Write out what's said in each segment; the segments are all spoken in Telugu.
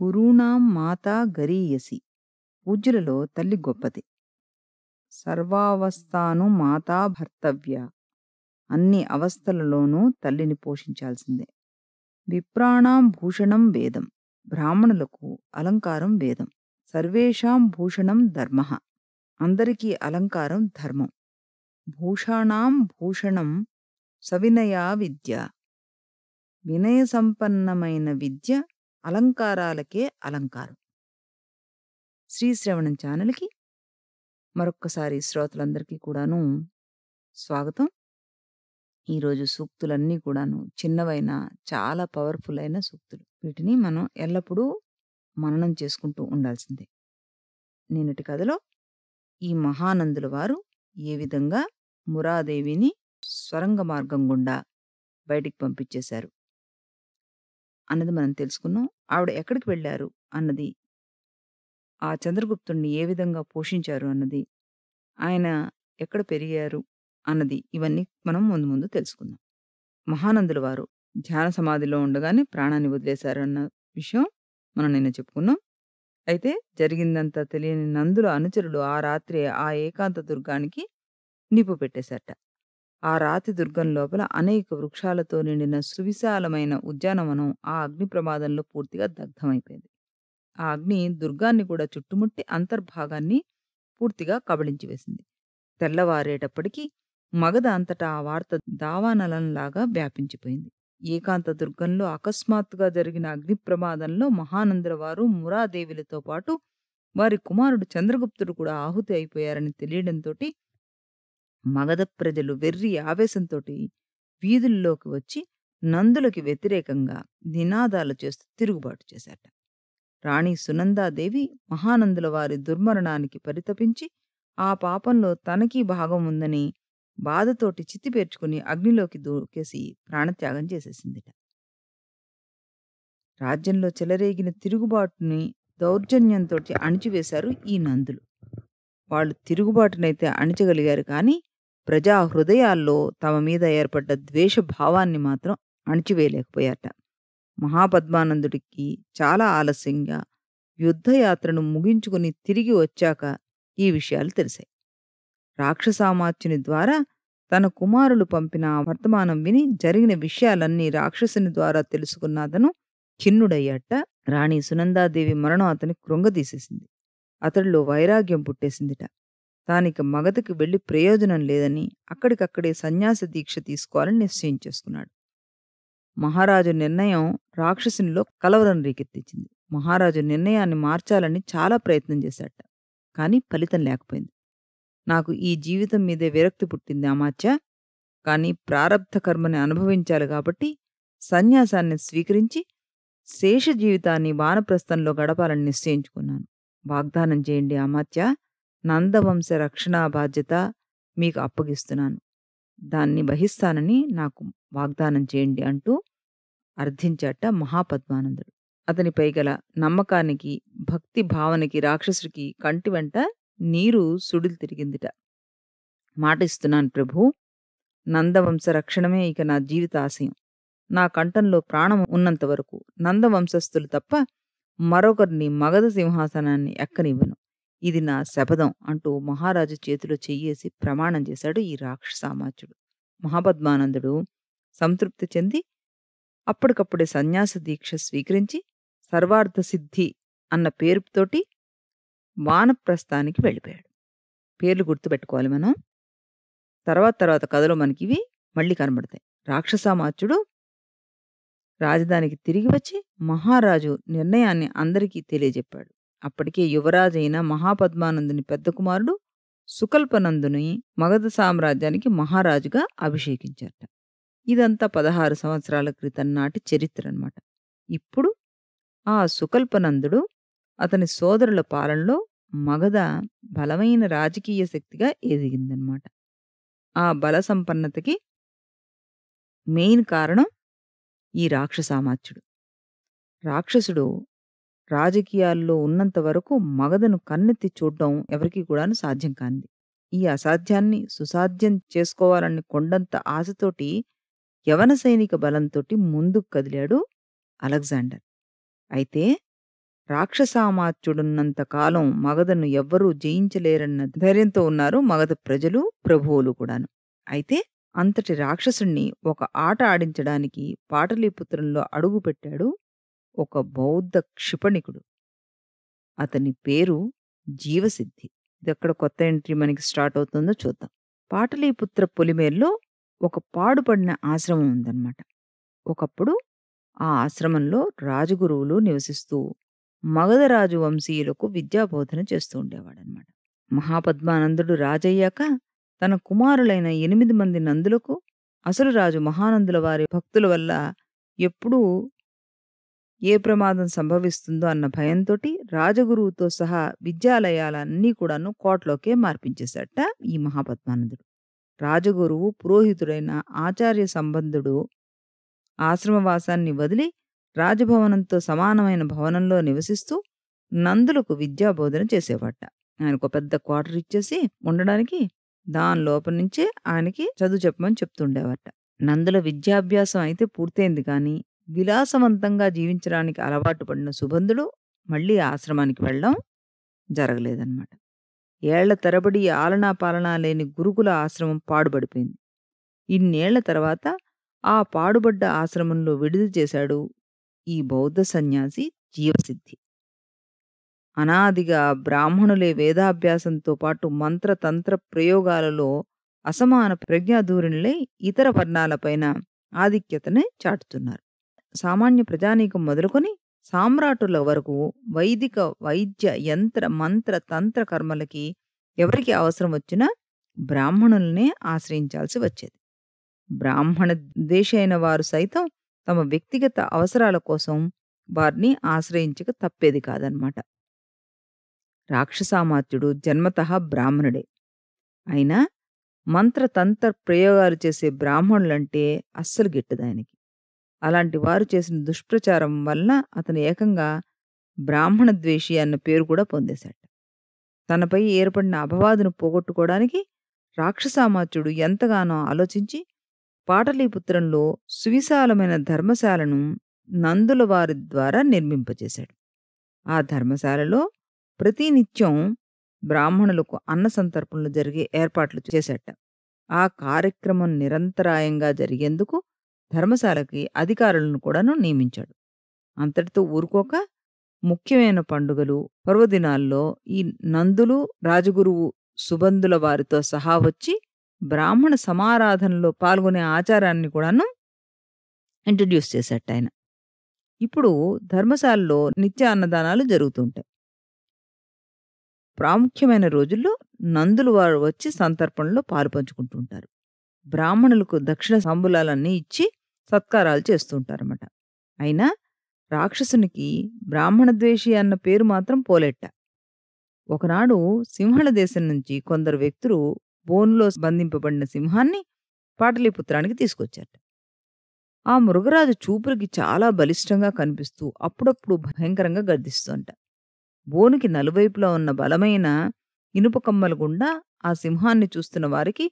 గురూణాం మాతా గరీయసి పూజ్యులలో తల్లి గొప్పది సర్వావస్థాను మాతా భర్తవ్య అన్ని అవస్థలలోనూ తల్లిని పోషించాల్సిందే విప్రాణాం భూషణం వేదం బ్రాహ్మణులకు అలంకారం వేదం సర్వేషాం భూషణం ధర్మ అందరికీ అలంకారం ధర్మం భూషాణాం భూషణం సవినయా విద్య వినయ సంపన్నమైన విద్య అలంకారాలకే అలంకారం శ్రీశ్రవణం ఛానల్కి మరొక్కసారి శ్రోతలందరికీ కూడాను స్వాగతం ఈరోజు సూక్తులన్నీ కూడాను చిన్నవైన చాలా పవర్ఫుల్ అయిన సూక్తులు వీటిని మనం ఎల్లప్పుడూ మననం చేసుకుంటూ ఉండాల్సిందే నిన్నటి కథలో ఈ మహానందుల వారు ఏ విధంగా మురాదేవిని స్వరంగ మార్గం గుండా బయటికి పంపించేశారు అన్నది మనం తెలుసుకున్నాం ఆవిడ ఎక్కడికి వెళ్ళారు అన్నది ఆ చంద్రగుప్తుణ్ణి ఏ విధంగా పోషించారు అన్నది ఆయన ఎక్కడ పెరిగారు అన్నది ఇవన్నీ మనం ముందు ముందు తెలుసుకుందాం మహానందుల వారు ధ్యాన సమాధిలో ఉండగానే ప్రాణాన్ని వదిలేశారు అన్న విషయం మనం నిన్న చెప్పుకున్నాం అయితే జరిగిందంతా తెలియని నందుల అనుచరులు ఆ రాత్రి ఆ ఏకాంత దుర్గానికి నిప్పు పెట్టేశారట ఆ రాతి దుర్గం లోపల అనేక వృక్షాలతో నిండిన సువిశాలమైన ఉద్యానవనం ఆ అగ్ని ప్రమాదంలో పూర్తిగా దగ్ధమైపోయింది ఆ అగ్ని దుర్గాన్ని కూడా చుట్టుముట్టి అంతర్భాగాన్ని పూర్తిగా కబళించి వేసింది తెల్లవారేటప్పటికీ మగధ అంతటా ఆ వార్త దావానలంలాగా వ్యాపించిపోయింది ఏకాంత దుర్గంలో అకస్మాత్తుగా జరిగిన అగ్ని ప్రమాదంలో మహానందరవారు మురాదేవిలతో పాటు వారి కుమారుడు చంద్రగుప్తుడు కూడా ఆహుతి అయిపోయారని తెలియడంతోటి మగధ ప్రజలు వెర్రి ఆవేశంతోటి వీధుల్లోకి వచ్చి నందులకి వ్యతిరేకంగా నినాదాలు చేస్తూ తిరుగుబాటు చేశాట రాణి సునందాదేవి మహానందుల వారి దుర్మరణానికి పరితపించి ఆ పాపంలో తనకీ భాగం ఉందని బాధతోటి చిత్తిపేర్చుకుని అగ్నిలోకి దూకేసి ప్రాణత్యాగం చేసేసిందిట రాజ్యంలో చెలరేగిన తిరుగుబాటుని దౌర్జన్యంతో అణిచివేశారు ఈ నందులు వాళ్ళు తిరుగుబాటునైతే అణిచగలిగారు కానీ ప్రజా హృదయాల్లో తమ మీద ఏర్పడ్డ ద్వేషభావాన్ని మాత్రం అణిచివేయలేకపోయాట మహాపద్మానందుడికి చాలా ఆలస్యంగా యుద్ధయాత్రను ముగించుకుని తిరిగి వచ్చాక ఈ విషయాలు తెలిసాయి రాక్షసామాత్యుని ద్వారా తన కుమారులు పంపిన వర్తమానం విని జరిగిన విషయాలన్నీ రాక్షసుని ద్వారా తెలుసుకున్న అతను ఖిన్నుడయ్యాట రాణి సునందాదేవి మరణం అతని కృంగదీసేసింది అతడిలో వైరాగ్యం పుట్టేసిందిట తానిక మగధకు వెళ్ళి ప్రయోజనం లేదని అక్కడికక్కడే సన్యాస దీక్ష తీసుకోవాలని నిశ్చయం చేసుకున్నాడు మహారాజు నిర్ణయం రాక్షసునిలో కలవరం రేకెత్తించింది మహారాజు నిర్ణయాన్ని మార్చాలని చాలా ప్రయత్నం చేశాట కానీ ఫలితం లేకపోయింది నాకు ఈ జీవితం మీదే విరక్తి పుట్టింది అమాత్య కానీ ప్రారబ్ధ కర్మని అనుభవించాలి కాబట్టి సన్యాసాన్ని స్వీకరించి శేష జీవితాన్ని వానప్రస్థంలో గడపాలని నిశ్చయించుకున్నాను వాగ్దానం చేయండి అమాత్య నందవంశ రక్షణా బాధ్యత మీకు అప్పగిస్తున్నాను దాన్ని వహిస్తానని నాకు వాగ్దానం చేయండి అంటూ అర్థించాట మహాపద్మానందుడు అతనిపై గల నమ్మకానికి భక్తి భావనకి రాక్షసుడికి కంటి వెంట నీరు సుడిలు తిరిగిందిట మాట ఇస్తున్నాను ప్రభు నందవంశ రక్షణమే ఇక నా జీవిత ఆశయం నా కంఠంలో ప్రాణం ఉన్నంత వరకు నందవంశస్థులు తప్ప మరొకరిని మగధ సింహాసనాన్ని ఎక్కనివ్వను ఇది నా శపథం అంటూ మహారాజు చేతిలో చెయ్యేసి ప్రమాణం చేశాడు ఈ రాక్షసామాచుడు మహాపద్మానందుడు సంతృప్తి చెంది అప్పటికప్పుడే సన్యాస దీక్ష స్వీకరించి సర్వార్థ సిద్ధి అన్న పేరుతోటి వానప్రస్థానికి వెళ్ళిపోయాడు పేర్లు గుర్తుపెట్టుకోవాలి మనం తర్వాత తర్వాత కథలో మనకి ఇవి మళ్ళీ కనబడతాయి రాక్షసామాచుడు రాజధానికి తిరిగి వచ్చి మహారాజు నిర్ణయాన్ని అందరికీ తెలియజెప్పాడు అప్పటికే యువరాజైన మహాపద్మానందుని పెద్ద కుమారుడు సుకల్పనందుని మగధ సామ్రాజ్యానికి మహారాజుగా అభిషేకించారట ఇదంతా పదహారు సంవత్సరాల క్రితం నాటి చరిత్ర అనమాట ఇప్పుడు ఆ సుకల్పనందుడు అతని సోదరుల పాలనలో మగధ బలమైన రాజకీయ శక్తిగా ఎదిగిందనమాట ఆ బల సంపన్నతకి మెయిన్ కారణం ఈ రాక్షసామాత్యుడు రాక్షసుడు రాజకీయాల్లో ఉన్నంత వరకు మగధను కన్నెత్తి చూడడం ఎవరికీ కూడాను సాధ్యం కాంది ఈ అసాధ్యాన్ని సుసాధ్యం చేసుకోవాలని కొండంత ఆశతోటి యవన సైనిక బలంతోటి ముందుకు కదిలాడు అలెగ్జాండర్ అయితే రాక్షసామాత్యుడున్నంత కాలం మగధను ఎవ్వరూ జయించలేరన్న ధైర్యంతో ఉన్నారు మగధ ప్రజలు ప్రభువులు కూడాను అయితే అంతటి రాక్షసుణ్ణి ఒక ఆట ఆడించడానికి పాటలీపుత్రంలో అడుగుపెట్టాడు ఒక బౌద్ధ క్షిపణికుడు అతని పేరు జీవసిద్ధి ఇది అక్కడ కొత్త ఎంట్రీ మనకి స్టార్ట్ అవుతుందో చూద్దాం పాటలీపుత్ర పొలిమేరులో ఒక పాడుపడిన ఆశ్రమం ఉందన్నమాట ఒకప్పుడు ఆ ఆశ్రమంలో రాజగురువులు నివసిస్తూ మగధరాజు వంశీయులకు విద్యాబోధన చేస్తూ ఉండేవాడనమాట మహాపద్మానందుడు రాజయ్యాక తన కుమారులైన ఎనిమిది మంది నందులకు అసలు రాజు మహానందుల వారి భక్తుల వల్ల ఎప్పుడూ ఏ ప్రమాదం సంభవిస్తుందో అన్న భయంతో రాజగురువుతో సహా విద్యాలయాలన్నీ కూడాను కోట్లోకే మార్పించేశాట ఈ మహాపద్మానందుడు రాజగురువు పురోహితుడైన ఆచార్య సంబంధుడు ఆశ్రమవాసాన్ని వదిలి రాజభవనంతో సమానమైన భవనంలో నివసిస్తూ నందులకు విద్యాబోధన చేసేవాట ఆయనకు పెద్ద క్వార్టర్ ఇచ్చేసి ఉండడానికి దాని లోపల నుంచే ఆయనకి చదువు చెప్పమని చెప్తుండేవాట నందుల విద్యాభ్యాసం అయితే పూర్తయింది కానీ విలాసవంతంగా జీవించడానికి అలవాటు పడిన సుబంధుడు మళ్ళీ ఆశ్రమానికి వెళ్ళడం జరగలేదన్నమాట ఏళ్ల తరబడి ఆలనా పాలనా లేని గురుకుల ఆశ్రమం పాడుబడిపోయింది ఇన్నేళ్ల తర్వాత ఆ పాడుబడ్డ ఆశ్రమంలో విడుదల చేశాడు ఈ బౌద్ధ సన్యాసి జీవసిద్ధి అనాదిగా బ్రాహ్మణులే వేదాభ్యాసంతో పాటు మంత్రతంత్ర ప్రయోగాలలో అసమాన ప్రజ్ఞాధూరిణులై ఇతర వర్ణాలపైన ఆధిక్యతనే చాటుతున్నారు సామాన్య ప్రజానీకం మొదలుకొని సామ్రాటుల వరకు వైదిక వైద్య యంత్ర మంత్ర తంత్ర కర్మలకి ఎవరికి అవసరం వచ్చినా బ్రాహ్మణులనే ఆశ్రయించాల్సి వచ్చేది బ్రాహ్మణ దేశైన వారు సైతం తమ వ్యక్తిగత అవసరాల కోసం వారిని ఆశ్రయించక తప్పేది కాదనమాట రాక్షసామాత్యుడు జన్మత బ్రాహ్మణుడే అయినా మంత్రతంత్ర ప్రయోగాలు చేసే బ్రాహ్మణులంటే అస్సలు గిట్టదానికి అలాంటి వారు చేసిన దుష్ప్రచారం వలన అతను ఏకంగా బ్రాహ్మణ ద్వేషి అన్న పేరు కూడా పొందేశాడు తనపై ఏర్పడిన అపవాదును పోగొట్టుకోవడానికి రాక్షసామాత్యుడు ఎంతగానో ఆలోచించి పాటలీపుత్రంలో సువిశాలమైన ధర్మశాలను నందుల వారి ద్వారా నిర్మింపజేశాడు ఆ ధర్మశాలలో ప్రతినిత్యం బ్రాహ్మణులకు అన్న సంతర్పణలు జరిగే ఏర్పాట్లు చేశాట ఆ కార్యక్రమం నిరంతరాయంగా జరిగేందుకు ధర్మశాలకి అధికారులను కూడాను నియమించాడు అంతటితో ఊరుకోక ముఖ్యమైన పండుగలు పర్వదినాల్లో ఈ నందులు రాజగురువు సుబంధుల వారితో సహా వచ్చి బ్రాహ్మణ సమారాధనలో పాల్గొనే ఆచారాన్ని కూడాను ఇంట్రడ్యూస్ చేశాట ఆయన ఇప్పుడు ధర్మశాలలో నిత్య అన్నదానాలు జరుగుతుంటాయి ప్రాముఖ్యమైన రోజుల్లో నందులు వారు వచ్చి సంతర్పణలో పాలు పంచుకుంటుంటారు బ్రాహ్మణులకు దక్షిణ సంబులాలన్నీ ఇచ్చి సత్కారాలు ఉంటారన్నమాట అయినా రాక్షసునికి బ్రాహ్మణ ద్వేషి అన్న పేరు మాత్రం పోలెట్ట ఒకనాడు సింహళ దేశం నుంచి కొందరు వ్యక్తులు బోన్లో బంధింపబడిన సింహాన్ని పాటలీపుత్రానికి తీసుకొచ్చాట ఆ మృగరాజు చూపురికి చాలా బలిష్టంగా కనిపిస్తూ అప్పుడప్పుడు భయంకరంగా గర్దిస్తుంట బోనుకి నలువైపులా ఉన్న బలమైన ఇనుప కమ్మల గుండా ఆ సింహాన్ని చూస్తున్న వారికి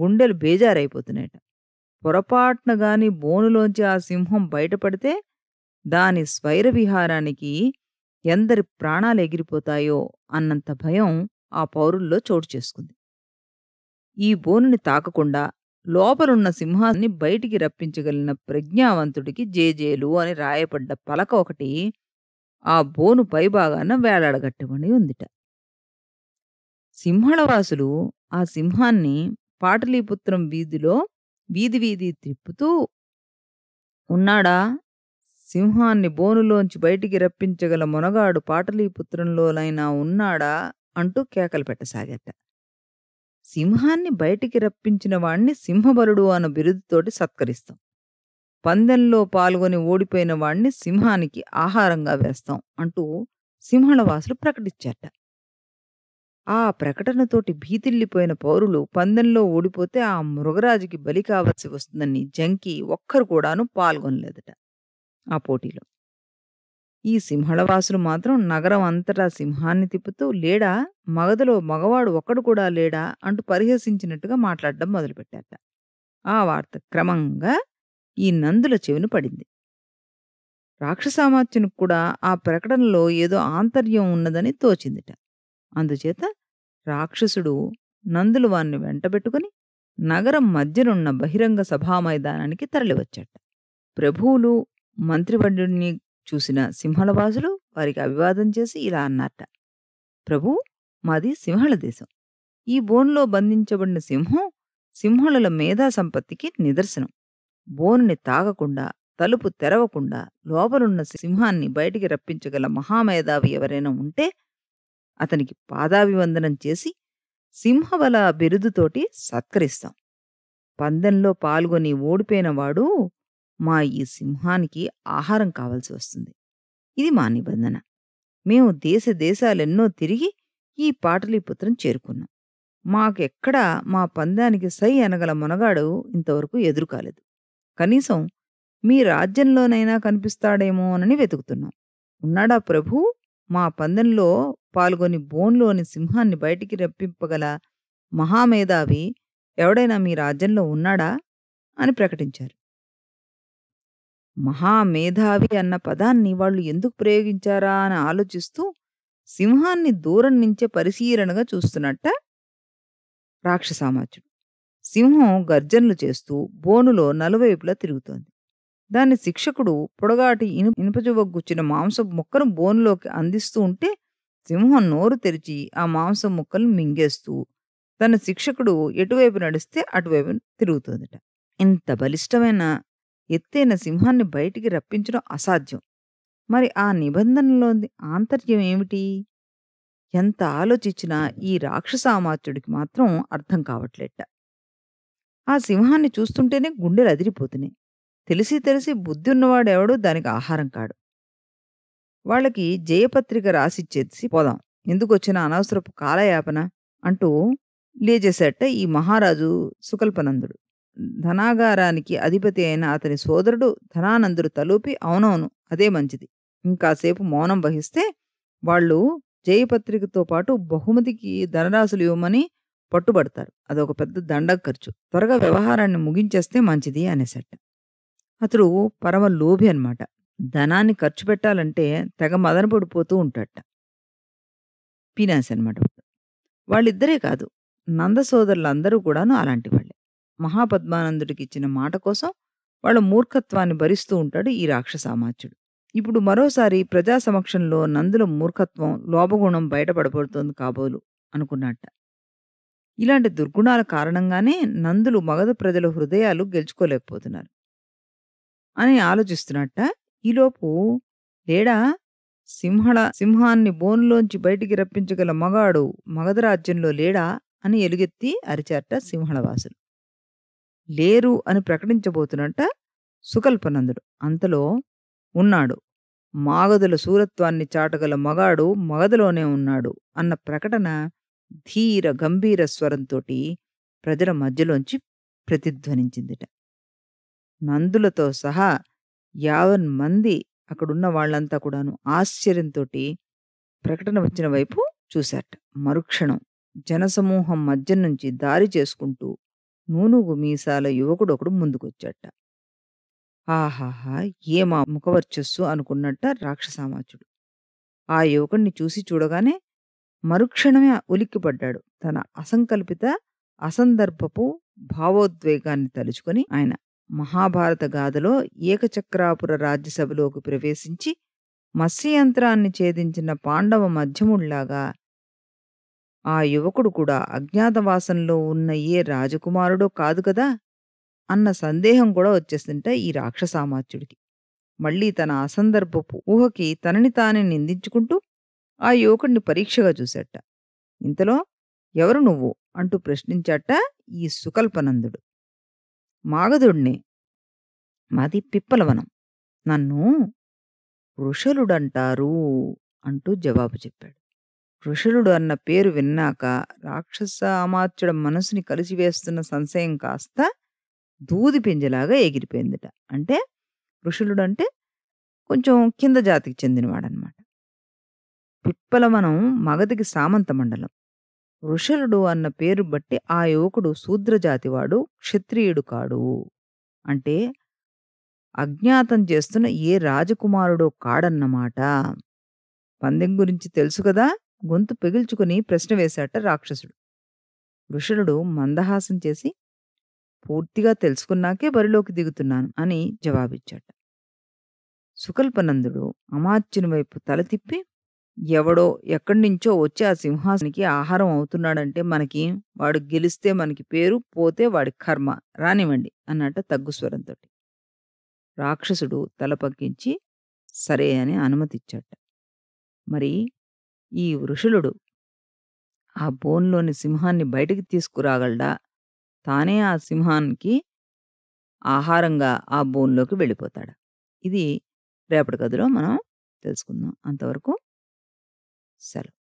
గుండెలు బేజారైపోతున్నాయట పొరపాటున గాని బోనులోంచి ఆ సింహం బయటపడితే దాని స్వైర విహారానికి ఎందరి ప్రాణాలు ఎగిరిపోతాయో అన్నంత భయం ఆ పౌరుల్లో చోటు చేసుకుంది ఈ బోనుని తాకకుండా లోపలున్న సింహాన్ని బయటికి రప్పించగలిగిన ప్రజ్ఞావంతుడికి జేజేలు అని రాయపడ్డ పలక ఒకటి ఆ బోను పైభాగాన వేలాడగట్టమని ఉందిట సింహళవాసులు ఆ సింహాన్ని పాటలీపుత్రం వీధిలో వీధి వీధి త్రిప్పుతూ ఉన్నాడా సింహాన్ని బోనులోంచి బయటికి రప్పించగల మొనగాడు పాటలీపుత్రంలోనైనా ఉన్నాడా అంటూ కేకలు పెట్టసాగట సింహాన్ని బయటికి రప్పించిన వాణ్ణి సింహబలుడు అన్న బిరుదుతోటి సత్కరిస్తాం పందెంలో పాల్గొని ఓడిపోయిన వాణ్ణి సింహానికి ఆహారంగా వేస్తాం అంటూ సింహళవాసులు ప్రకటించారట ఆ ప్రకటనతోటి భీతిల్లిపోయిన పౌరులు పందెంలో ఓడిపోతే ఆ మృగరాజుకి బలి కావలసి వస్తుందని జంకి ఒక్కరు కూడాను పాల్గొనలేదట ఆ పోటీలో ఈ సింహళవాసులు మాత్రం నగరం అంతటా సింహాన్ని తిప్పుతూ లేడా మగధలో మగవాడు ఒక్కడు కూడా లేడా అంటూ పరిహసించినట్టుగా మాట్లాడడం మొదలుపెట్టారట ఆ వార్త క్రమంగా ఈ నందుల చెవిన పడింది రాక్షసామాత్యునికి కూడా ఆ ప్రకటనలో ఏదో ఆంతర్యం ఉన్నదని తోచిందిట అందుచేత రాక్షసుడు నందులు వారిని వెంటబెట్టుకుని నగరం మధ్యనున్న బహిరంగ సభా మైదానానికి తరలివచ్చట ప్రభువులు మంత్రివర్యుడిని చూసిన సింహళవాసులు వారికి అభివాదం చేసి ఇలా అన్నారట ప్రభు మాది సింహళ దేశం ఈ బోన్లో బంధించబడిన సింహం సింహళల మేధా సంపత్తికి నిదర్శనం బోనుని తాగకుండా తలుపు తెరవకుండా లోపలున్న సింహాన్ని బయటికి రప్పించగల మహామేధావి ఎవరైనా ఉంటే అతనికి పాదాభివందనం చేసి సింహవల బిరుదుతోటి సత్కరిస్తాం పందెంలో పాల్గొని ఓడిపోయినవాడు మా ఈ సింహానికి ఆహారం కావాల్సి వస్తుంది ఇది మా నిబంధన మేము దేశ దేశాలెన్నో తిరిగి ఈ పాటలీపుత్రం చేరుకున్నాం మాకెక్కడా మా పందానికి సై అనగల మునగాడు ఇంతవరకు ఎదురుకాలేదు కనీసం మీ రాజ్యంలోనైనా కనిపిస్తాడేమోనని వెతుకుతున్నాం ఉన్నాడా ప్రభు మా పందెంలో పాల్గొని బోన్లోని సింహాన్ని బయటికి రప్పింపగల మహామేధావి ఎవడైనా మీ రాజ్యంలో ఉన్నాడా అని ప్రకటించారు మహామేధావి అన్న పదాన్ని వాళ్ళు ఎందుకు ప్రయోగించారా అని ఆలోచిస్తూ సింహాన్ని దూరం నుంచే పరిశీలనగా చూస్తున్నట్ట రాక్షసామాచుడు సింహం గర్జనలు చేస్తూ బోనులో నలువైపులా తిరుగుతోంది దాన్ని శిక్షకుడు పొడగాటి ఇను ఇనుపజువగ్గుచ్చిన మాంసపు ముక్కను బోనులోకి అందిస్తూ ఉంటే సింహం నోరు తెరిచి ఆ మాంసం ముక్కలు మింగేస్తూ తన శిక్షకుడు ఎటువైపు నడిస్తే అటువైపు తిరుగుతుందట ఇంత బలిష్టమైన ఎత్తైన సింహాన్ని బయటికి రప్పించడం అసాధ్యం మరి ఆ నిబంధనలోని ఆంతర్యం ఏమిటి ఎంత ఆలోచించినా ఈ రాక్షసామాత్యుడికి మాత్రం అర్థం కావట్లేట ఆ సింహాన్ని చూస్తుంటేనే గుండెలు అదిరిపోతున్నాయి తెలిసి తెలిసి బుద్ధి ఉన్నవాడెవడూ దానికి ఆహారం కాడు వాళ్ళకి జయపత్రిక రాసిచ్చేసి పోదాం ఎందుకు వచ్చిన అనవసరపు కాలయాపన అంటూ లేచేసేట ఈ మహారాజు సుకల్పనందుడు ధనాగారానికి అధిపతి అయిన అతని సోదరుడు ధనానందుడు తలూపి అవునవును అదే మంచిది ఇంకాసేపు మౌనం వహిస్తే వాళ్ళు జయపత్రికతో పాటు బహుమతికి ధనరాశులు ఇవ్వమని పట్టుబడతారు అదొక పెద్ద దండ ఖర్చు త్వరగా వ్యవహారాన్ని ముగించేస్తే మంచిది అనేసట అతడు పరమ లోభి అనమాట ధనాన్ని ఖర్చు పెట్టాలంటే తెగ మదన పడిపోతూ ఉంటాడట పీనాస్ అనమాట వాళ్ళిద్దరే కాదు నంద సోదరులందరూ కూడాను అలాంటి వాళ్ళే మహాపద్మానందుడికి ఇచ్చిన మాట కోసం వాళ్ళ మూర్ఖత్వాన్ని భరిస్తూ ఉంటాడు ఈ రాక్షసామాచ్యుడు ఇప్పుడు మరోసారి ప్రజా సమక్షంలో నందుల మూర్ఖత్వం లోపగుణం బయటపడబడుతోంది కాబోలు అనుకున్నట్ట ఇలాంటి దుర్గుణాల కారణంగానే నందులు మగధ ప్రజల హృదయాలు గెలుచుకోలేకపోతున్నారు అని ఆలోచిస్తున్నట్ట ఈలోపు లేడా సింహళ సింహాన్ని బోన్లోంచి బయటికి రప్పించగల మగాడు మగధరాజ్యంలో లేడా అని ఎలుగెత్తి అరిచారట సింహళవాసులు లేరు అని ప్రకటించబోతున్నట సుకల్పనందుడు అంతలో ఉన్నాడు మాగదుల సూరత్వాన్ని చాటగల మగాడు మగధలోనే ఉన్నాడు అన్న ప్రకటన ధీర గంభీర స్వరంతోటి ప్రజల మధ్యలోంచి ప్రతిధ్వనించిందిట నందులతో సహా యావన్ మంది అక్కడున్న వాళ్ళంతా కూడాను ఆశ్చర్యంతో ప్రకటన వచ్చిన వైపు చూశాట మరుక్షణం జనసమూహం మధ్య నుంచి దారి చేసుకుంటూ నూనుగు మీసాల యువకుడు ఒకడు ముందుకొచ్చాట ఆహాహా ఏమా ముఖవర్చస్సు అనుకున్నట్ట రాక్షసామాచుడు ఆ యువకుణ్ణి చూసి చూడగానే మరుక్షణమే ఉలిక్కిపడ్డాడు తన అసంకల్పిత అసందర్భపు భావోద్వేగాన్ని తలుచుకొని ఆయన మహాభారత గాథలో ఏకచక్రాపుర రాజ్యసభలోకి ప్రవేశించి మత్స్యంత్రాన్ని ఛేదించిన పాండవ మధ్యముళ్లాగా ఆ యువకుడు కూడా అజ్ఞాతవాసంలో ఉన్న ఏ రాజకుమారుడో కాదు కదా అన్న సందేహం కూడా వచ్చేస్తుంట ఈ రాక్షసామాత్యుడికి మళ్లీ తన అసందర్భపు ఊహకి తనని తానే నిందించుకుంటూ ఆ యువకుడిని పరీక్షగా చూశాట ఇంతలో ఎవరు నువ్వు అంటూ ప్రశ్నించాట ఈ సుకల్పనందుడు మాగధుణ్ణి మాది పిప్పలవనం నన్ను వృషలుడంటారు అంటూ జవాబు చెప్పాడు వృషలుడు అన్న పేరు విన్నాక రాక్షస అమాత్యుడు మనసుని కలిసివేస్తున్న సంశయం కాస్త దూది పింజలాగా ఎగిరిపోయిందిట అంటే వృషలుడంటే అంటే కొంచెం కింద జాతికి చెందినవాడనమాట పిప్పలవనం మగధికి సామంత మండలం వృషలుడు అన్న పేరు బట్టి ఆ యువకుడు శూద్రజాతివాడు క్షత్రియుడు కాడు అంటే అజ్ఞాతం చేస్తున్న ఏ రాజకుమారుడో కాడన్నమాట పందెం గురించి తెలుసు కదా గొంతు పెగిల్చుకుని ప్రశ్న వేశాట రాక్షసుడు వృషలుడు మందహాసం చేసి పూర్తిగా తెలుసుకున్నాకే బరిలోకి దిగుతున్నాను అని జవాబిచ్చాట సుకల్పనందుడు అమాత్యుని వైపు తల తిప్పి ఎవడో ఎక్కడి నుంచో వచ్చి ఆ సింహాసనికి ఆహారం అవుతున్నాడంటే మనకి వాడు గెలిస్తే మనకి పేరు పోతే వాడి కర్మ రానివ్వండి అన్నట్టు తగ్గు స్వరంతో రాక్షసుడు తల పగ్గించి సరే అని అనుమతిచ్చాట మరి ఈ వృషులుడు ఆ బోన్లోని సింహాన్ని బయటికి తీసుకురాగలడా తానే ఆ సింహానికి ఆహారంగా ఆ బోన్లోకి వెళ్ళిపోతాడు ఇది రేపటి కథలో మనం తెలుసుకుందాం అంతవరకు Salut.